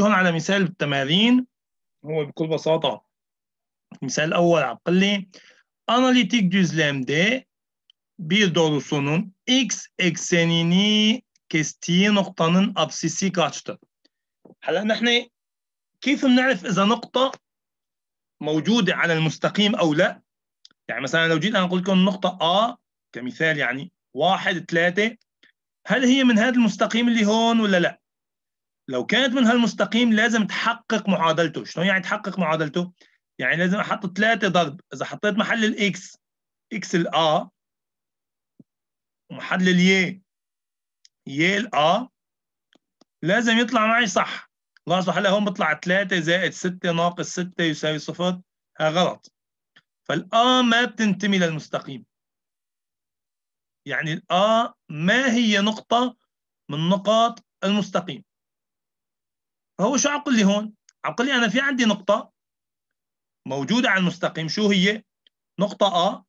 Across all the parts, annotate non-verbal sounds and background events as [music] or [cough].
هون على مثال التمارين هو بكل بساطة مثال أول عقلي analitik düzlemde bir dolusunun x eksenini kestiği noktanın absisi kaçtı? هلا نحن كيف بنعرف إذا نقطة موجودة على المستقيم أو لا؟ يعني مثلا لو جيت أنا قلت لكم نقطة A كمثال يعني واحد ثلاثة هل هي من هذا المستقيم اللي هون ولا لا؟ لو كانت من هالمستقيم لازم تحقق معادلته شنو يعني تحقق معادلته يعني لازم احط ثلاثة ضرب اذا حطيت محل الاكس اكس الأ ومحل الي ي الأ لازم يطلع معي صح لاحظوا هلا هون بيطلع 3 زائد 6 ناقص 6 يساوي صفر ها غلط فالآ ما بتنتمي للمستقيم يعني الآ ما هي نقطة من نقاط المستقيم هو شو عقل لي هون؟ عقل لي انا في عندي نقطه موجوده على المستقيم شو هي؟ نقطه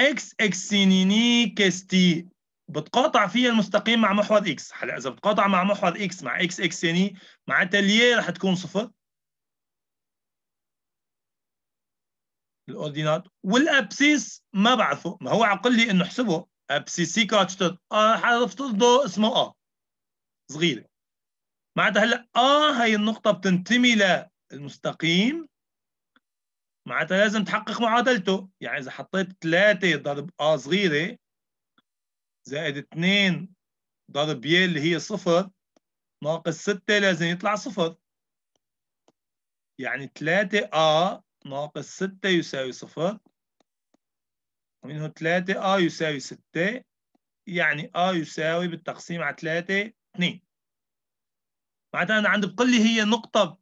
A X X سينيني كس تي بتقاطع فيها المستقيم مع محور X هلا اذا بتقاطع مع محور X مع X X سيني معناتها الياء رح تكون صفر الاوردينات والابسيس ما بعرفه ما هو عقل لي انه احسبه ابسيسي كاتشتر آه حرف ضده اسمه اه صغيره معناتها هلا اه هي النقطة بتنتمي للمستقيم معناتها لازم تحقق معادلته يعني إذا حطيت 3 ضرب آ صغيرة زائد 2 ضرب ي اللي هي صفر ناقص 6 لازم يطلع صفر يعني 3 آ ناقص 6 يساوي صفر ومنه 3 آ يساوي 6 يعني آ يساوي بالتقسيم على 3 2 معناتها انا عند بقول لي هي نقطه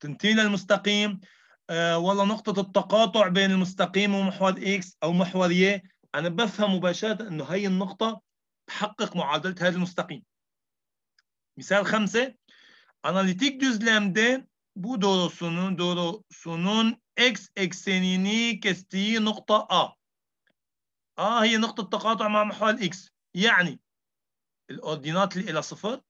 تنتين للمستقيم آه، ولا نقطه التقاطع بين المستقيم ومحور اكس او محور ي انا بفهم مباشره انه هي النقطه تحقق معادله هذا المستقيم مثال خمسه analitik düzlemde bu doğrusunun doğrusunun x eksenini kestiği nokta A. A هي نقطة تقاطع مع محور x. يعني الأوردينات اللي إلى صفر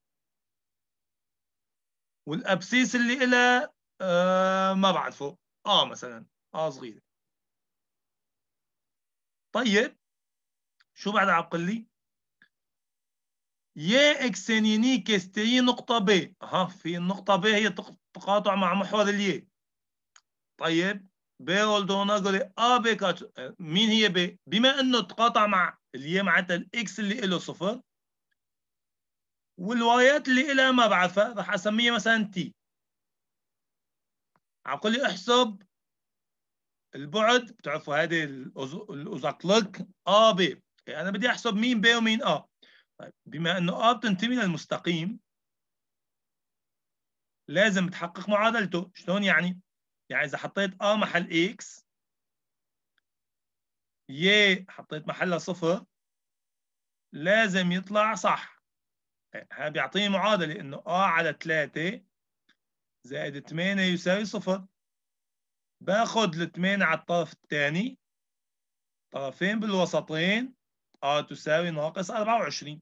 والابسيس اللي لها آه، ما مبعد فوق اه مثلا اه صغيره طيب شو بعد عم لي يا اكسينيني تي نقطة ب اها في النقطة ب هي تقاطع مع محور الي طيب ب olduğuna göre بي كاتش مين هي ب بما انه تقاطع مع الي معناتها الاكس اللي له صفر والوايات اللي لها مبعثة راح أسميها مثلا تي عم قول لي احسب البعد بتعرفوا هذه الأزقلق آ ب يعني أنا بدي أحسب مين ب ومين آ طيب بما إنه آ بتنتمي للمستقيم لازم تحقق معادلته شلون يعني؟ يعني إذا حطيت آ محل إكس ي حطيت محلها صفر لازم يطلع صح بيعطيني معادله انه ا على 3 زائد 8 يساوي صفر باخذ ال 8 على الطرف الثاني طرفين بالوسطين ا تساوي ناقص 24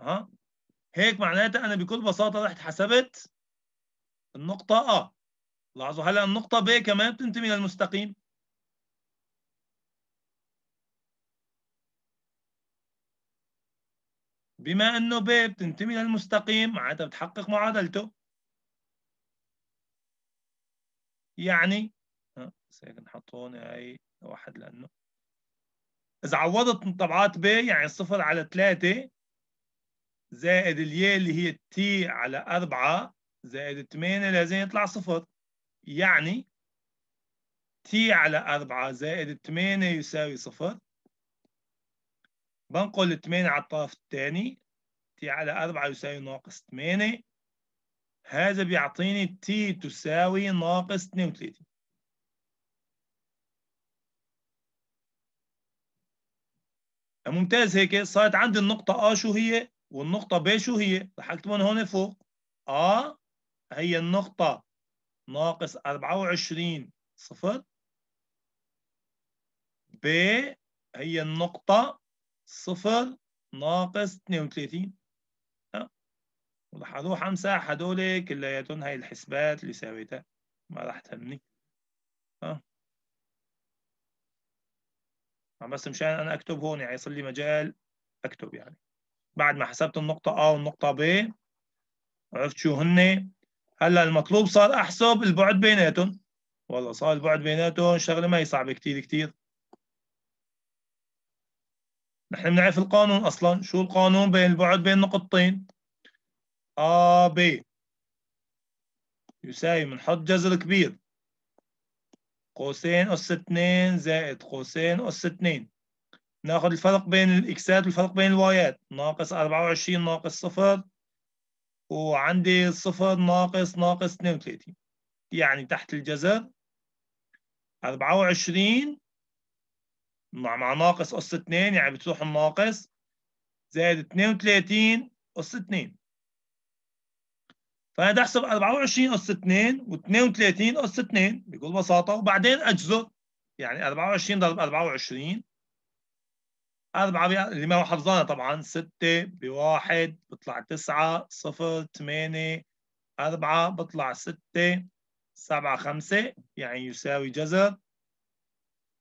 ها هيك معناتها انا بكل بساطه رحت حسبت النقطه ا لاحظوا هلا النقطه ب كمان بتنتمي للمستقيم بما انه ب بتنتمي للمستقيم معناتها بتحقق معادلته يعني هيك نحط هون هي واحد لانه اذا عوضت من طبعات ب يعني صفر على ثلاثة زائد الياء اللي هي تي على أربعة زائد ثمانية لازم يطلع صفر يعني تي على أربعة زائد ثمانية يساوي صفر بنقل 8 على الطرف الثاني t على 4 يساوي ناقص 8 هذا بيعطيني t تساوي ناقص 32 ممتاز هيك صارت عندي النقطة A شو هي والنقطة B شو هي رح اكتبهم هون فوق A هي النقطة ناقص 24 صفر B هي النقطة صفر ناقص 32 اروح امسح هدول كلياتهم هاي الحسبات اللي سويتها ما راح تهمني ها آه، بس مشان انا اكتب هون يعني يصير لي مجال اكتب يعني بعد ما حسبت النقطة A والنقطة B عرفت شو هن هلا المطلوب صار احسب البعد بيناتهم والله صار البعد بيناتهم شغله ما هي صعبة كثير كثير نحن بنعرف القانون اصلا شو القانون بين البعد بين نقطتين ا ب يساوي بنحط جذر كبير قوسين أس 2 زائد قوسين أس 2 ناخذ الفرق بين الإكسات والفرق بين الوايات ناقص 24 ناقص صفر وعندي صفر ناقص ناقص 32 يعني تحت الجذر 24 مع مع ناقص أس 2 يعني بتروح الناقص زائد 32 أس 2 فأنا بدي أحسب 24 أس 2 و 32 أس 2 بكل بساطة وبعدين أجزر يعني 24 ضرب 24 4 اللي ما حفظانا طبعا 6 ب 1 بيطلع 9 0 8 4 بيطلع 6 7 5 يعني يساوي جذر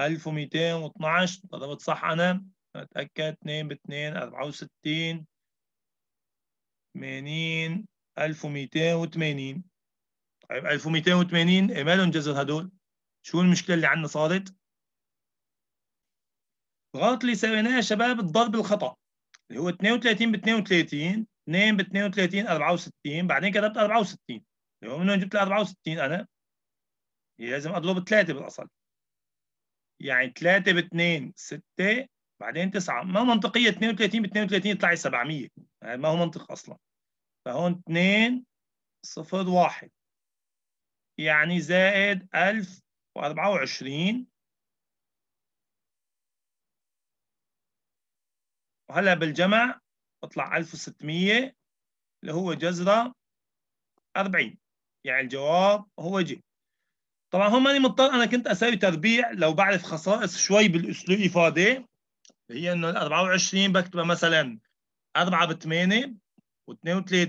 1212 طلبت صح أنا أتأكد 2 ب 2 64 80 1280 طيب 1280 إيه مالهم جذر هدول؟ شو المشكلة اللي عندنا صارت؟ الغلط اللي سويناه يا شباب الضرب الخطأ اللي هو 32 ب 32 2 ب 32 64 بعدين كتبت 64 اللي هو منهم جبت 64 أنا؟ لازم أضرب 3 بالأصل يعني 3 ب 2 6 بعدين 9 ما هو منطقيه 32 ب 32 يطلع لي 700 يعني ما هو منطق اصلا فهون 2 صفر 1 يعني زائد 1024 وهلا بالجمع بطلع 1600 اللي هو جذرة 40 يعني الجواب هو جي طبعا هون ماني مضطر انا كنت اسوي تربيع لو بعرف خصائص شوي بالاسلوب افاده هي انه ال 24 بكتبها مثلا 4 ب 8 و32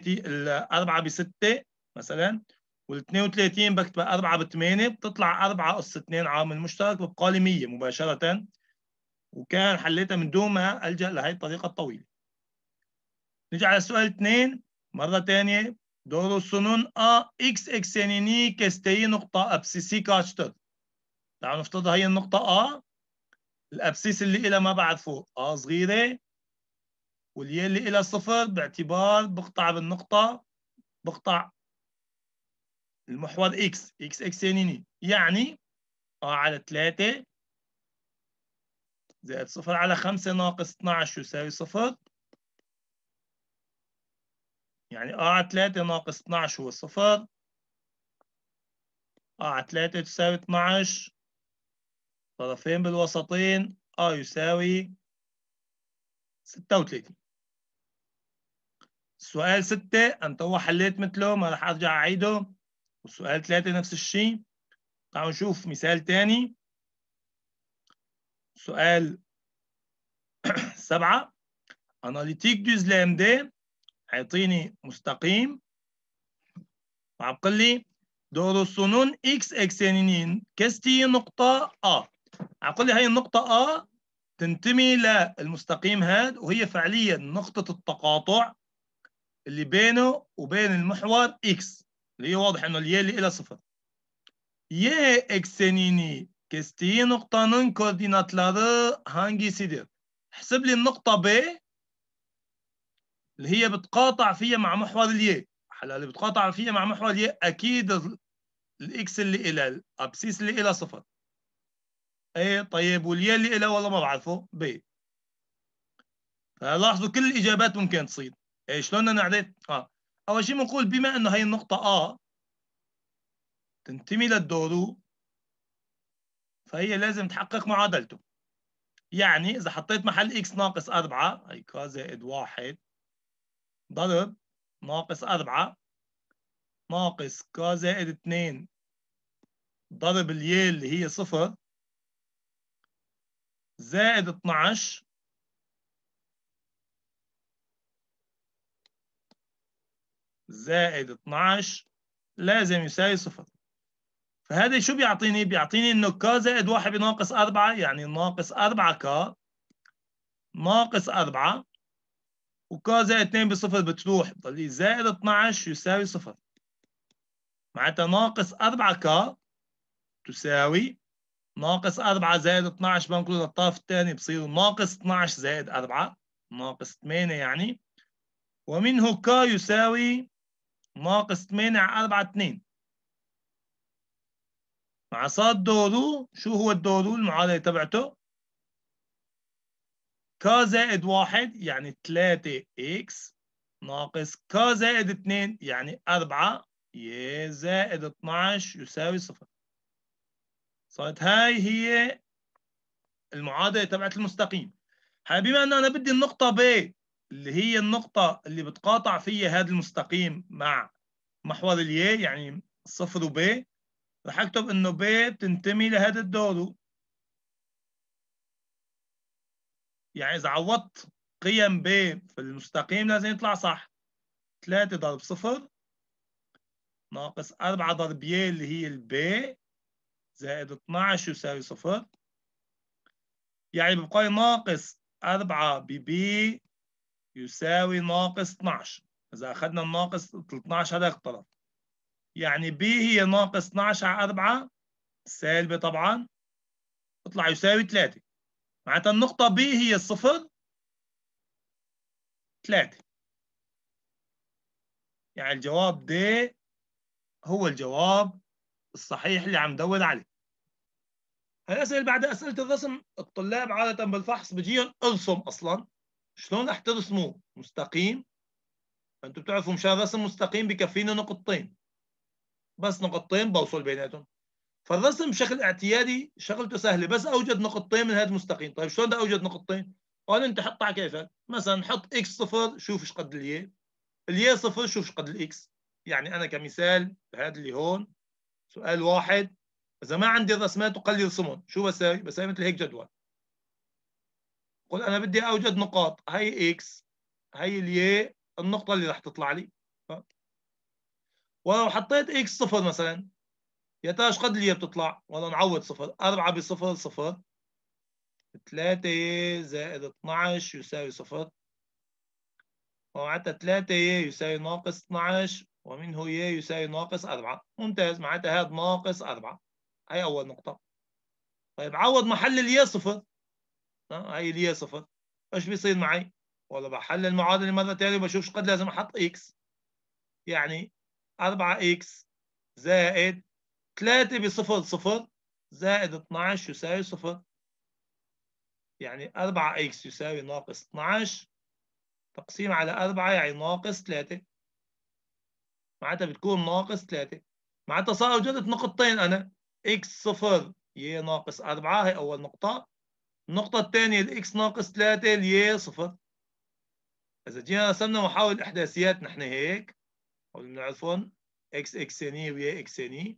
ال 4 ب 6 مثلا وال32 بكتبها 4 ب 8 بتطلع 4 اس 2 عامل مشترك ببقى لي 100 مباشره وكان حليتها من دون ما الجا لهي الطريقه الطويله. نجي على السؤال 2 مره ثانيه doğrusunun A x eksenini kestiği nokta absisi kaçtır? تعالوا نفترض هي النقطة A الأبسيس اللي إلها ما بعد فوق A صغيرة واللي اللي إلها صفر باعتبار بقطع بالنقطة بقطع المحور X X أكسينيني يعني A على 3 زائد صفر على 5 ناقص 12 يساوي صفر يعني ا آه 3 ناقص 12 هو صفر ا آه 3 تساوي 12 طرفين بالوسطين ا آه يساوي 36 سؤال 6 انت هو حليت مثله ما رح ارجع اعيده وسؤال 3 نفس الشيء تعالوا نشوف مثال ثاني سؤال 7 [clears throat] analytique du lambda حيعطيني مستقيم وهتقول لي دور السنون اكس اكسينين يعني كستي نقطة ا عقلي لي النقطة ا تنتمي للمستقيم هاد وهي فعليا نقطة التقاطع اللي بينه وبين المحور اكس اللي هي واضح انه الياء اللي لها صفر يعني كستي نون كوردينات kestiği هانجي سيدر hangisidir? لي النقطة B اللي هي بتقاطع فيها مع محور الياء هلا اللي بتقاطع فيها مع محور الياء اكيد الاكس اللي الى الابسيس اللي الى صفر ايه طيب والياء اللي الى والله ما بعرفه ب فلاحظوا كل الاجابات ممكن تصير إيه شلون انا عرفت اه اول شيء بنقول بما انه هي النقطه اه تنتمي للدورو فهي لازم تحقق معادلته يعني اذا حطيت محل اكس ناقص 4 هي كا زائد 1 ضرب ناقص أربعة ناقص ك زائد اتنين ضرب الي اللي هي صفر زائد 12 زائد 12 لازم يساوي صفر فهذا شو بيعطيني؟ بيعطيني انه ك زائد واحد بناقص أربعة يعني ناقص أربعة ك ناقص أربعة وكا زائد 2 بصفر بتروح بضل طيب، زائد 12 يساوي صفر معناتها ناقص 4 كا تساوي ناقص 4 زائد 12 بنقول للطرف الثاني بصير ناقص 12 زائد 4 ناقص 8 يعني ومنه كا يساوي ناقص 8 على 4 2 مع صاد دورو شو هو الدورو المعادلة تبعته ك زائد واحد يعني 3 x ناقص ك زائد 2 يعني 4 ي زائد 12 يساوي صفر صارت هاي هي المعادلة تبعت المستقيم هلا بما انه انا بدي النقطة ب اللي هي النقطة اللي بتقاطع فيها هذا المستقيم مع محور الياء يعني صفر وب رح اكتب انه ب بتنتمي لهذا الدورو يعني إذا عوضت قيم ب في المستقيم لازم يطلع صح 3 ضرب 0 ناقص 4 ضرب ي اللي هي البي زائد 12 يساوي صفر يعني بيبقى لي ناقص 4 ببي يساوي ناقص 12 إذا أخذنا الناقص 12 هذا اقترب يعني ب هي ناقص 12 على 4 سالبة طبعا تطلع يساوي 3 معناتها النقطة B هي صفر ثلاثة يعني الجواب D هو الجواب الصحيح اللي عم دور عليه هالأسئلة بعد أسئلة الرسم الطلاب عادة بالفحص بجيهم ارسم أصلا شلون رح ترسموا مستقيم أنتم بتعرفوا مشان رسم مستقيم بكفينا نقطتين بس نقطتين بوصل بيناتهم فالرسم بشكل اعتيادي شغلته سهله بس اوجد نقطتين من هذا المستقيم طيب شلون بدي اوجد نقطتين قال انت حط على كيفك مثلا حط اكس صفر شوف ايش قد الياء الياء صفر شوف ايش قد الاكس يعني انا كمثال هذا اللي هون سؤال واحد اذا ما عندي الرسمات وقلي لي ارسمهم شو بساوي بساوي مثل هيك جدول قل انا بدي اوجد نقاط هي اكس هي الياء النقطه اللي رح تطلع لي ولو حطيت اكس صفر مثلا يا ترى ايش قد لي بتطلع؟ والله نعوض صفر 4 بصفر صفر 3 زائد 12 يساوي صفر ومعناتها 3 يساوي ناقص 12 ومنه ي يساوي ناقص 4 ممتاز معناتها هذا ناقص 4 هي أول نقطة طيب عوض محل الياء صفر هي الياء صفر ايش بيصير معي؟ والله بحل المعادلة مرة ثانية وبشوف قد لازم أحط إكس يعني 4 إكس زائد 3 بصفر صفر زائد 12 يساوي صفر يعني 4 اكس يساوي ناقص 12 تقسيم على 4 يعني ناقص 3 معناتها بتكون ناقص 3 معناتها صار وجدت نقطتين انا اكس صفر ي ناقص 4 هي اول نقطة النقطة الثانية الاكس ناقص 3 ي صفر إذا جينا رسمنا محاولة إحداثيات نحن هيك أو بنعرفهم اكس اكسيني ويا اكسيني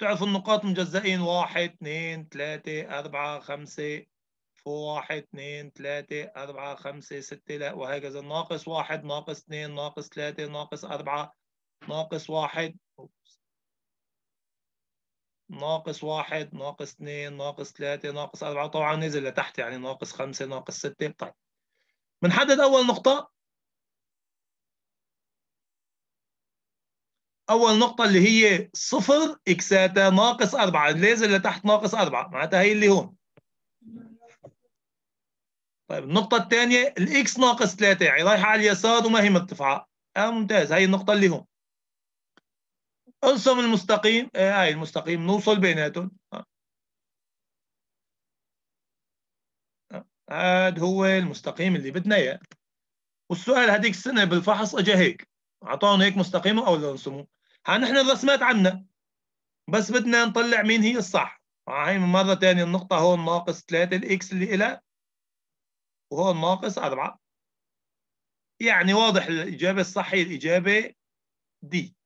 بتعرف النقاط مجزئين واحد اثنين ثلاثة أربعة خمسة فوق واحد اثنين ثلاثة أربعة خمسة ستة لا وهكذا ناقص واحد ناقص اثنين ناقص ثلاثة ناقص أربعة ناقص واحد ناقص واحد ناقص اثنين ناقص ثلاثة ناقص أربعة طبعا نزل لتحت يعني ناقص خمسة ناقص ستة طيب بنحدد أول نقطة اول نقطه اللي هي صفر اكساتا ناقص أربعة الليزر اللي تحت ناقص أربعة معناتها هي اللي هون طيب النقطه الثانيه الاكس ناقص ثلاثة يعني رايحه على اليسار وما هي مرتفعه آه ممتاز هي النقطه اللي هون ارسم المستقيم آه، هاي آه المستقيم نوصل بيناتهم هاد آه. آه، هو المستقيم اللي بدنا اياه والسؤال هذيك السنه بالفحص اجى هيك اعطونا هيك مستقيمه او رسموه نحن الرسمات عنا بس بدنا نطلع مين هي الصح آه، هاي مرة ثانية النقطة هون ناقص 3 الإكس اللي إلها وهون ناقص 4 يعني واضح الإجابة الصح هي الإجابة دي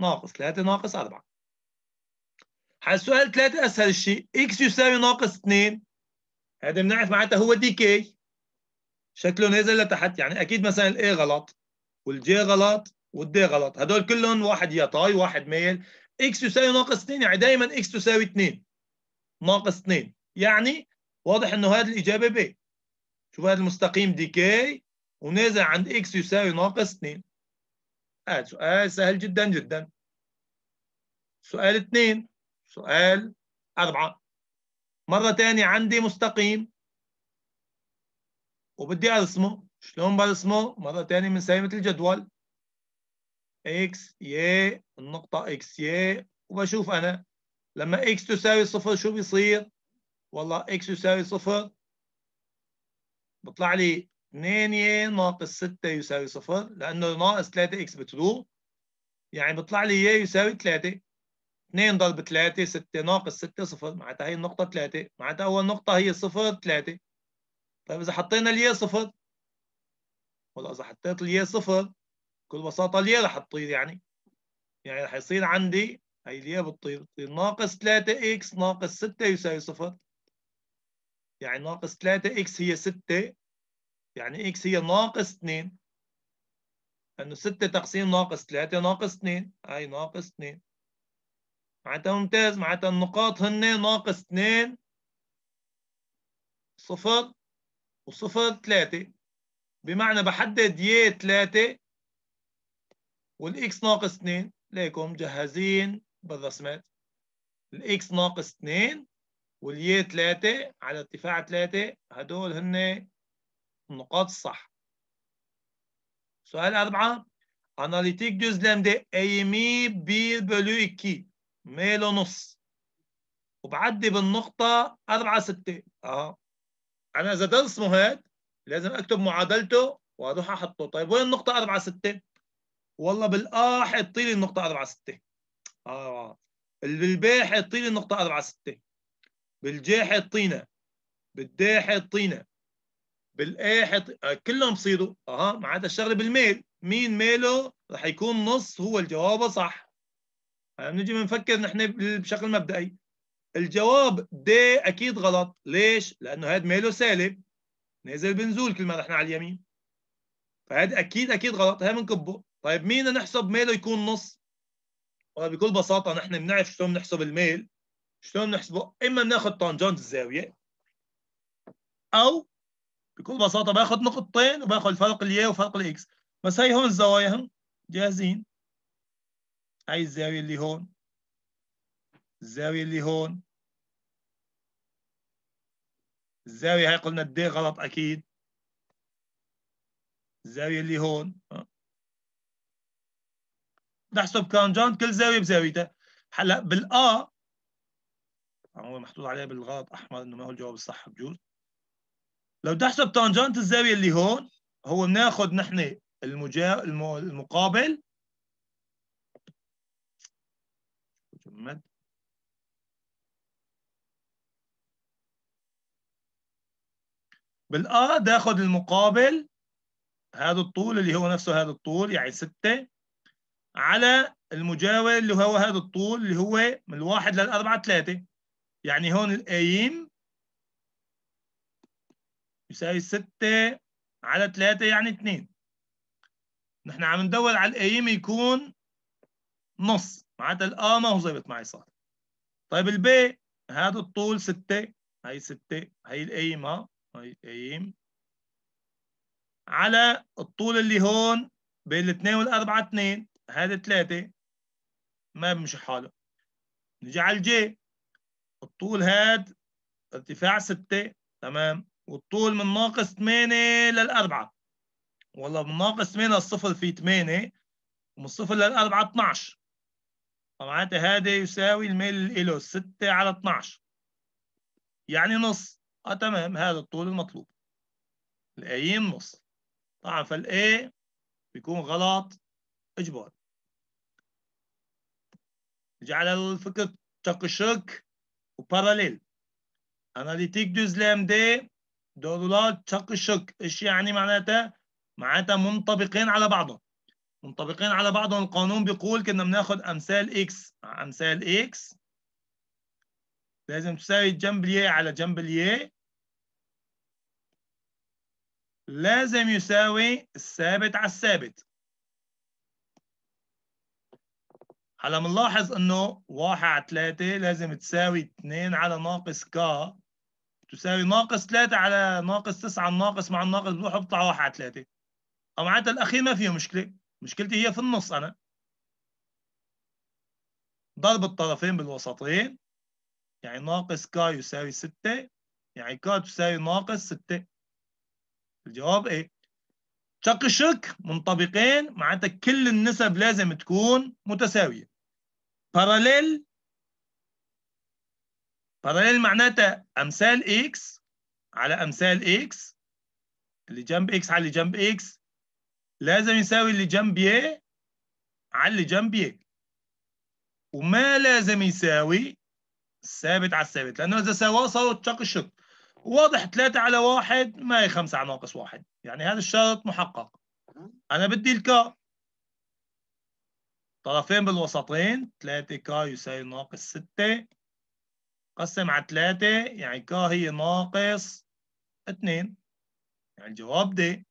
ناقص 3 ناقص 4 هالسؤال السؤال 3 أسهل شيء إكس يساوي ناقص 2 هذا بنعرف معناتها هو دي كي شكله نازل لتحت يعني أكيد مثلا الإيه غلط والجي غلط والدي غلط هدول كلهم واحد يا طاي واحد ميل اكس يساوي ناقص 2 يعني دائما اكس تساوي 2 ناقص 2 يعني واضح انه هذه الاجابه ب شوف هذا المستقيم دي كي ونازل عند اكس يساوي ناقص 2 هذا آه سؤال سهل جدا جدا سؤال 2 سؤال 4 مره ثانيه عندي مستقيم وبدي ارسمه شلون برسمه مره ثانيه من سايمه الجدول اكس يا النقطة اكس يا وبشوف أنا لما اكس تساوي صفر شو بيصير؟ والله اكس يساوي صفر بطلع لي 2 يا ناقص 6 يساوي صفر لأنه ناقص 3 اكس بتروح يعني بطلع لي يا يساوي 3 2 ضرب 3 6 ناقص 6 صفر معناتها هي النقطة 3 معناتها أول نقطة هي صفر 3 طيب إذا حطينا الي صفر والله إذا حطيت الي صفر بكل بساطه الياء رح تطير يعني يعني رح يصير عندي هي الياء بتطير بتصير ناقص 3 اكس ناقص 6 يساوي صفر يعني ناقص 3 اكس هي 6 يعني اكس هي ناقص 2 لانه 6 تقسيم ناقص 3 ناقص 2 هي ناقص 2 معناتها ممتاز معناتها النقاط هن ناقص 2 صفر وصفر 3 بمعنى بحدد ي 3 والاكس ناقص 2 ليكم مجهزين بالرسمات الاكس ناقص 2 والي 3 على ارتفاع 3 هدول هن النقاط الصح سؤال 4 أناليتيك düzlemde بي بلو bölü ميل ونص وبعدي بالنقطة 4 6 أه أنا إذا درس مهاد لازم أكتب معادلته وأروح أحطه طيب وين النقطة 4 6 والله بالآ حطي لي النقطة 4 6 آه بالباء حطي لي النقطة 4 6 بالجي حطينا بالدي حطينا بالاي حط آه، كلهم بصيروا اها ما عدا الشغله بالميل مين ميله رح يكون نص هو الجواب صح يعني بنجي بنفكر نحن بشكل مبدئي الجواب دي اكيد غلط ليش لانه هذا ميله سالب نازل بنزول كل ما رحنا على اليمين فهذا اكيد اكيد غلط هي بنكبه طيب مين نحسب ميله يكون نص وبكل آه، بساطه نحن بنعرف شلون بنحسب الميل شلون بنحسبه اما بناخذ طنجنت الزاويه او بكل بساطه باخذ نقطتين وباخذ فرق الياء وفرق الاكس بس هي هون الزوايا هم جاهزين هاي الزاويه اللي هون الزاويه اللي هون الزاويه هاي قلنا الدي غلط اكيد الزاويه اللي هون آه. نحسب كونجونت كل زاويه بزاويتها هلا بالا هو محطوط عليه بالغلط احمر انه ما هو الجواب الصح بجوز لو تحسب تانجنت الزاويه اللي هون هو بناخذ نحن المجا... المقابل جمد بالآ تاخذ المقابل هذا الطول اللي هو نفسه هذا الطول يعني 6 على المجاور اللي هو هذا الطول اللي هو من الواحد للأربعة ثلاثة يعني هون الأيم يساوي ستة على ثلاثة يعني اثنين نحن عم ندور على الأيم يكون نص معناتها الآ ما هو ظابط معي صار طيب البي هذا الطول ستة هي ستة هي الأيم ها هي الأيم على الطول اللي هون بين الاثنين والأربعة اثنين هذا ثلاثة ما بمشي حاله نجي على الجي الطول هاد ارتفاع ستة تمام والطول من ناقص 8 للأربعة والله من ناقص 8 للصفر في 8 ومن الصفر للأربعة 12 فمعناتها هذا يساوي الميل له 6 على 12 يعني نص اه تمام هذا الطول المطلوب الآيين نص طبعا فالإيه بيكون غلط اجبر جعل الفكر çakışık وباراليل اناليتيك düzlemde doğrular تقشك ايش يعني معناتها معناتها منطبقين على بعضهم منطبقين على بعضهم القانون بيقول كنا بناخد امثال اكس امثال اكس لازم تساوي جنب الياء على جنب الياء لازم يساوي الثابت على الثابت هلا بنلاحظ انه واحد على 3 لازم تساوي 2 على ناقص ك تساوي ناقص 3 على ناقص 9 الناقص مع الناقص بروح بطلع واحد على 3 او معناتها الاخير ما فيه مشكله مشكلتي هي في النص انا ضرب الطرفين بالوسطين يعني ناقص ك يساوي 6 يعني ك تساوي ناقص 6 الجواب ايه شق الشرك منطبقين معناتها كل النسب لازم تكون متساويه باراليل باراليل معناتها امثال اكس على امثال اكس اللي جنب اكس على اللي جنب اكس لازم يساوي اللي جنب ي على اللي جنب ي وما لازم يساوي الثابت على الثابت لانه اذا سواه صار اتشق الشق واضح 3 على 1 ما هي 5 على ناقص 1 يعني هذا الشرط محقق انا بدي الكا طرفين بالوسطين 3 ك يساوي ناقص 6 قسم على 3 يعني ك هي ناقص 2 يعني الجواب دي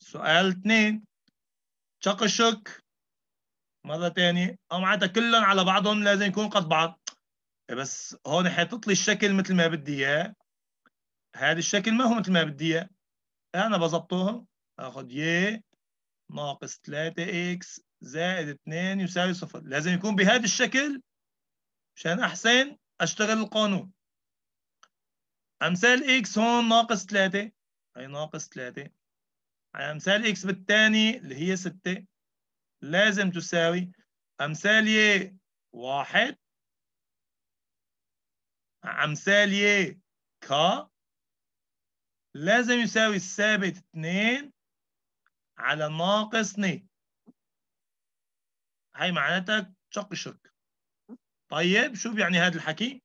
سؤال 2 شق الشك مرة تانية أو معناتها كلهم على بعضهم لازم يكون قد بعض بس هون حاطط لي الشكل مثل ما بدي إياه هذا الشكل ما هو مثل ما بدي إياه أنا بظبطهم آخذ ي ناقص 3 إكس زائد 2 يساوي صفر لازم يكون بهذا الشكل مشان أحسن أشتغل القانون أمثال x هون ناقص 3 هي ناقص 3 على أمثال x بالثاني اللي هي 6 لازم تساوي أمثال ي واحد أمثال ي ك لازم يساوي الثابت 2 على ناقص 2 هاي معناتها شق الشركة طيب شوف يعني هذا الحكي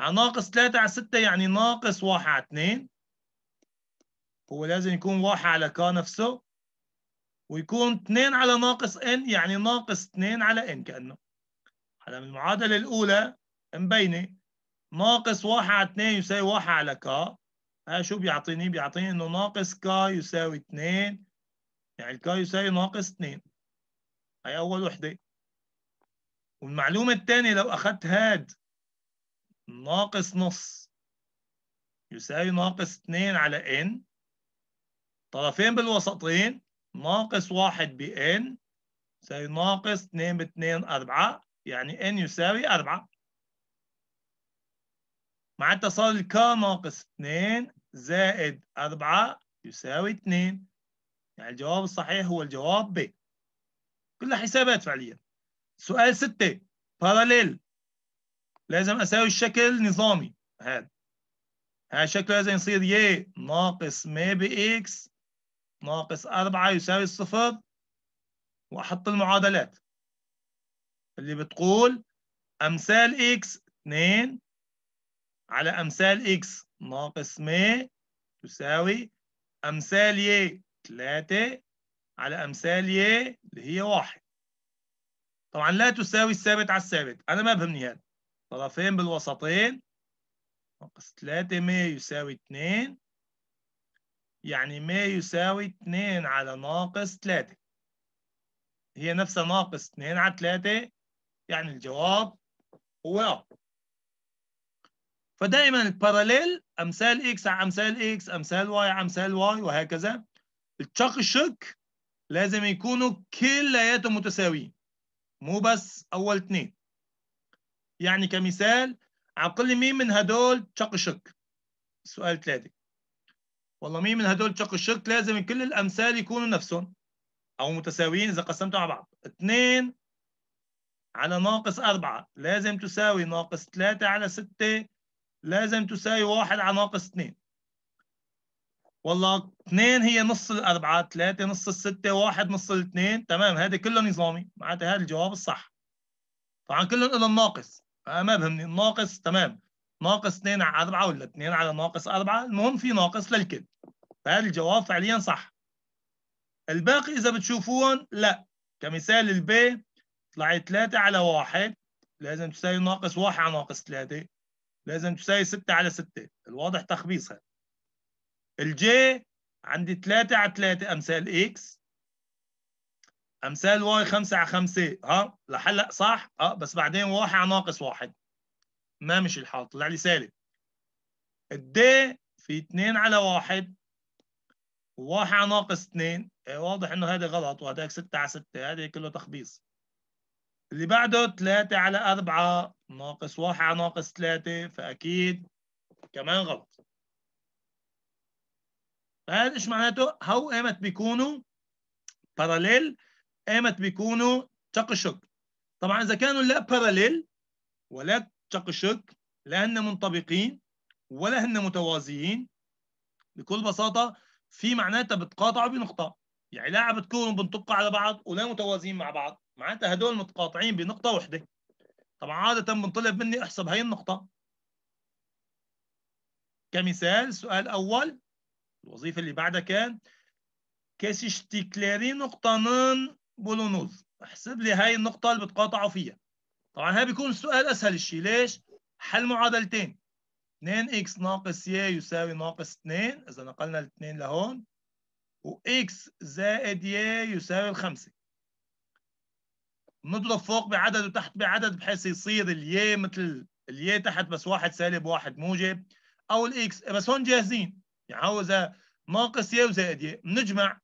ناقص 3 على 6 يعني ناقص 1 على 2 هو لازم يكون 1 على ك نفسه ويكون 2 على ناقص ان يعني ناقص 2 على ان كأنه هلا من المعادلة الأولى مبينة ناقص 1 على 2 يساوي 1 على ك ها شو بيعطيني؟ بيعطيني إنه ناقص ك يساوي 2 يعني الكا يساوي ناقص 2 هي أول وحدة والمعلومة الثانية لو أخذت هاد ناقص نص يساوي ناقص 2 على ان طرفين بالوسطين ناقص 1 ب ان يساوي ناقص 2 ب 2 4 يعني ان يساوي 4 مع اتصال ك ناقص 2 زائد 4 يساوي 2 يعني الجواب الصحيح هو الجواب ب كلها حسابات فعليا سؤال ستة باراليل لازم أساوي الشكل نظامي هذا هذا شكله لازم يصير ي ناقص ما بإكس ناقص أربعة يساوي الصفر وأحط المعادلات اللي بتقول أمثال إكس 2 على أمثال إكس ناقص ما تساوي أمثال ي 3 على امثال ي اللي هي واحد طبعا لا تساوي الثابت على الثابت انا ما بهمني هذا طرفين بالوسطين ناقص 3 ما يساوي 2 يعني ما يساوي 2 على ناقص 3 هي نفسها ناقص 2 على 3 يعني الجواب هو فدائما الباراليل امثال اكس على امثال اكس امثال واي على امثال واي وهكذا التشق الشق لازم يكونوا كلياتهم متساويين مو بس اول اتنين يعني كمثال على مين من هدول شق شق سؤال ثلاثة والله مين من هدول شق شق لازم كل الأمثال يكونوا نفسهم أو متساويين إذا قسمتهم على بعض اثنين على ناقص أربعة لازم تساوي ناقص ثلاثة على ستة لازم تساوي واحد على ناقص اثنين والله اثنين هي نص الاربعه ثلاثه نص السته واحد نص الاثنين تمام هذا كله نظامي معناتها هذا الجواب الصح طبعا كلهم لهم ناقص آه، ما بهمني الناقص تمام ناقص اثنين على أربعة ولا اثنين على ناقص أربعة المهم في ناقص للكل فهذا الجواب فعليا صح الباقي اذا بتشوفون لا كمثال البي طلعت ثلاثة على واحد لازم تساوي ناقص واحد على ناقص ثلاثة لازم تساوي ستة على ستة الواضح تخبيص هذا الجي عندي 3 على 3 امثال اكس امثال واي 5 على 5 ها لحلق صح اه بس بعدين واحد على ناقص واحد ما مش الحال طلع لي سالب الدي في 2 على 1 وواحد على ناقص 2 آه، واضح انه هذا غلط وهذاك 6 على 6 هذا كله تخبيص اللي بعده 3 على 4 ناقص 1 على ناقص 3 فاكيد كمان غلط فهذا ايش معناته؟ هو ايمت بيكونوا باراليل ايمت بيكونوا تقشق طبعا اذا كانوا لا باراليل ولا تقشق لا هن منطبقين ولا هن متوازيين بكل بساطه في معناتها بتقاطعوا بنقطه يعني لا عم بتكونوا بنطبقوا على بعض ولا متوازيين مع بعض معناتها هدول متقاطعين بنقطه وحده طبعا عاده بنطلب مني احسب هي النقطه كمثال سؤال اول الوظيفة اللي بعدها كان نقطة نقطانان بولونوز احسب لي هاي النقطة اللي بتقاطعوا فيها طبعا هاي بيكون السؤال أسهل الشيء ليش؟ حل معادلتين 2x ناقص y يساوي ناقص 2 إذا نقلنا الاثنين لهون x زائد y يساوي الخمسة نضرب فوق بعدد وتحت بعدد بحيث يصير y مثل y تحت بس واحد سالب واحد موجب او x بس هون جاهزين يعني عاوزة ناقص ي وزائد ي بنجمع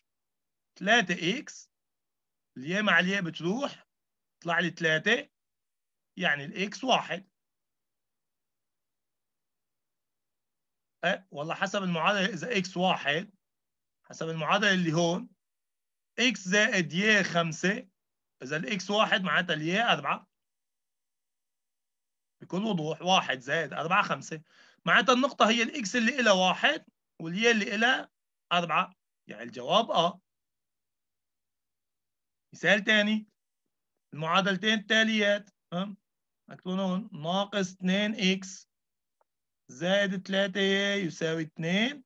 3 اكس الياء مع الياء بتروح طلع لي 3 يعني الاكس واحد أه والله حسب المعادلة إذا اكس واحد حسب المعادلة اللي هون اكس زائد ي خمسة إذا الاكس واحد معناتها الياء أربعة بكل وضوح واحد زائد أربعة خمسة معناتها النقطة هي الاكس اللي إلها واحد والياء اللي إلها أربعة يعني الجواب أه مثال تاني المعادلتين التاليات مكتوب هون ناقص 2x زائد 3y يساوي 2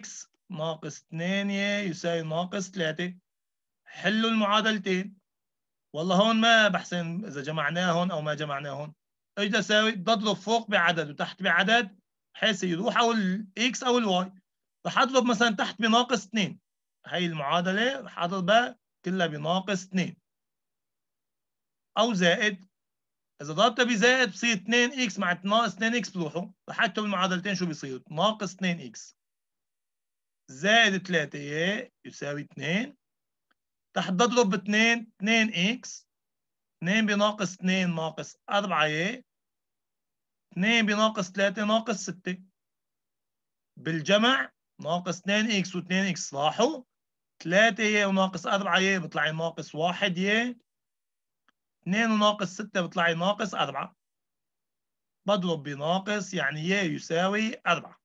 x ناقص 2y يساوي ناقص 3 حلوا المعادلتين والله هون ما بحسن اذا جمعناه هون او ما جمعناه هون ايش ده ساوي؟ بضرب فوق بعدد وتحت بعدد بحيث يروح او الاكس او الواي راح اضرب مثلا تحت بناقص 2 هي المعادله راح اضربها كلها بناقص 2 او زائد اذا ضربتها بزائد بصير 2 اكس مع ناقص 2 اكس بروحوا راح اكتب المعادلتين شو بيصيروا ناقص 2 اكس زائد 3 ايه يساوي 2 تحت بضرب ب 2 2 اكس 2 بناقص 2 ناقص 4 ايه 2 بناقص 3 ناقص 6 بالجمع ناقص 2 اكس و2 اكس لاحظوا 3 ي وناقص 4 ي بيطلع لي ناقص 1 ي 2 وناقص 6 بيطلع لي ناقص 4 بضرب بناقص يعني ي يساوي 4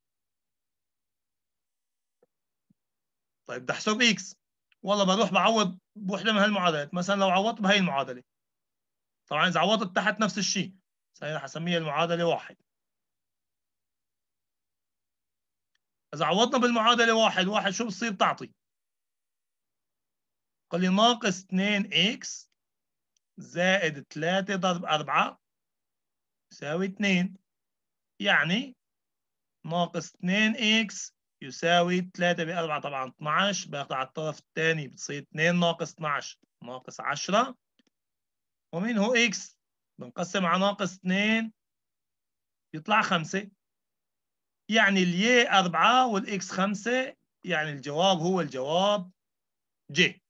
طيب بدي احسب اكس والله بروح بعوض بوحده من هالمعادلات مثلا لو عوضت بهي المعادله طبعا اذا عوضت تحت نفس الشيء هسميها المعادلة واحد إذا عوضنا بالمعادلة واحد واحد شو بتصير تعطي؟ قال لي ناقص 2 اكس زائد 3 ضرب 4 يساوي 2 يعني ناقص 2 اكس يساوي 3 ب 4 طبعا 12 باخد على الطرف الثاني بتصير 2 ناقص 12 ناقص 10 ومنه اكس بنقسم على ناقص 2 يطلع 5 يعني الياء 4 X 5 يعني الجواب هو الجواب ج